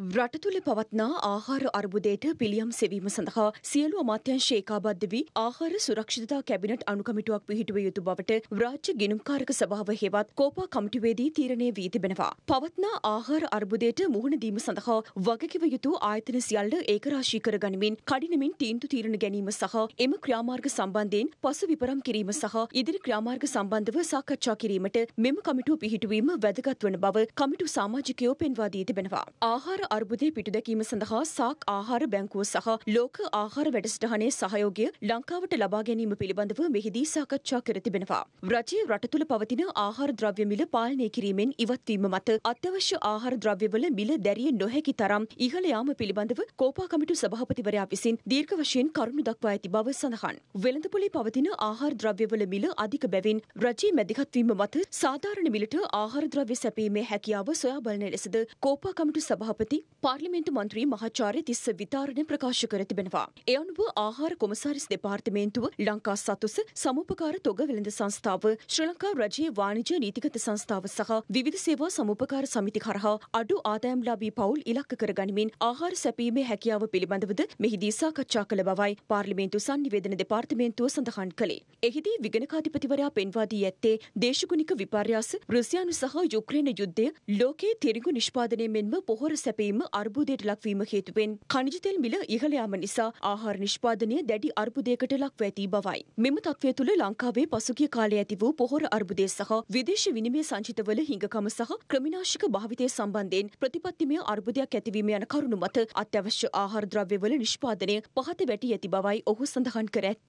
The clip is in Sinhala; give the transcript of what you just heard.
රට තුළ පවත්නා ආහාර අර්බුදයට පිළියම් සෙවීම සඳහා සියලු අමාත්‍යංශ ඒකාබද්ධ වී ආහාර සුරක්ෂිතතා කැබිනට් අනුකමිටුවක් පිහිටුව යුතු බවට රාජ්‍ය ගිණුම්කාරක සභාව හෙවත් කෝපා කමිටුවේදී තීරණය වී තිබෙනවා. පවත්නා ආහාර අර්බුදයට මුහුණ දීම සඳහා වගකිව යුතු ආයතන සියල්ල ඒකරාශී කර ගනිමින් කඩිනමින් තීන්දු තීරණ ගැනීම සහ එම ක්‍රියාමාර්ග සම්බන්ධයෙන් පසු විපරම් කිරීම සහ ඉදිරි ක්‍රියාමාර්ග සම්බන්ධව සාකච්ඡා කිරීමට මෙම කමිටුව පිහිටුවීම වැදගත් වන බව කමිටු සමාජිකයෝ පෙන්වා දී තිබෙනවා. ආහාර අර්බුදය පිටුදැකීම සඳහා සාක් ආහාර බැංකුව සහ ලෝක ආහාර වැඩසටහනේ සහයෝගය ලංකාවට ලබා ගැනීම පිළිබඳව මෙහිදී සාකච්ඡා කර තිබෙනවා. රජයේ රට තුළ පවතින ආහාර ද්‍රව්‍ය මිල පාලනය කිරීමෙන් ඉවත්වීම මත අත්‍යවශ්‍ය ආහාර ද්‍රව්‍යවල මිල දැරිය නොහැකි තරම් ඉහළ යාම පිළිබඳව කෝපා කමිටු සභාපතිවරයා විසින් දීර්ඝ වශයෙන් කරුණු දක්වා ඇති බව සඳහන්. වෙළඳපොලේ පවතින ආහාර ද්‍රව්‍යවල මිල අධික බැවින් රජයේ මැදිහත්වීම මත සාධාරණ මිලට ආහාර ද්‍රව්‍ය සැපීමේ හැකියාව සොයා බලන ලෙසද කෝපා කමිටු සභාපති පාර්ලිමෙන්තු මන්ත්‍රී මහාචාර්ය තිස්ස විතාරණ ප්‍රකාශ කර තිබෙනවා. ඒ අනුව ආහාර කොමසාරිස් දෙපාර්තමේන්තුව ලංකා සතුස සමුපකාර තොග වෙළඳ සංස්ථාව ශ්‍රී ලංකා රජයේ වාණිජ නීතිගත සංස්ථාව සහ විවිධ සේවා සමුපකාර සමිති හරහා අඩු ආදායම්ලාභී පවුල් ඉලක්ක කරගනිමින් ආහාර සැපීමේ හැකියාව පිළිබඳවද මෙහිදී සාකච්ඡා කළ බවයි පාර්ලිමේන්තු සංනිවේදන දෙපාර්තමේන්තුව සඳහන් කළේ. එහිදී විගණකාධිපතිවරයා පෙන්වා දී ඇත්තේ දේශගුණික විපර්යාස රුසියානු සහ යුක්‍රේන යුද්ධය ලෝකයේ තිරිඟු නිෂ්පාදනය මෙන්ම පොහොර සැප කැපීම අර්බුදයට ලක්වීම හේතුවෙන් කනිජ තෙල් මිල ඉහළ යාම නිසා ආහාර නිෂ්පාදනය දැඩි අර්බුදයකට ලක්ව ඇති බවයි. මෙම තත්ත්වය තුළ ලංකාවේ පසුගිය කාලයේ ඇති වූ පොහොර අර්බුදය සහ විදේශ විනිමය සංචිතවල හිඟකම සහ ක්‍රමිනාශක භාවිතය සම්බන්ධයෙන් ප්‍රතිපත්තිමය අර්බුදයක් ඇතිවීම යන කරුණු මත අත්‍යවශ්‍ය ආහාර ද්‍රව්‍යවල නිෂ්පාදනය පහත වැටි ඇති බවයි ඔහු සඳහන් කර ඇත්තේ.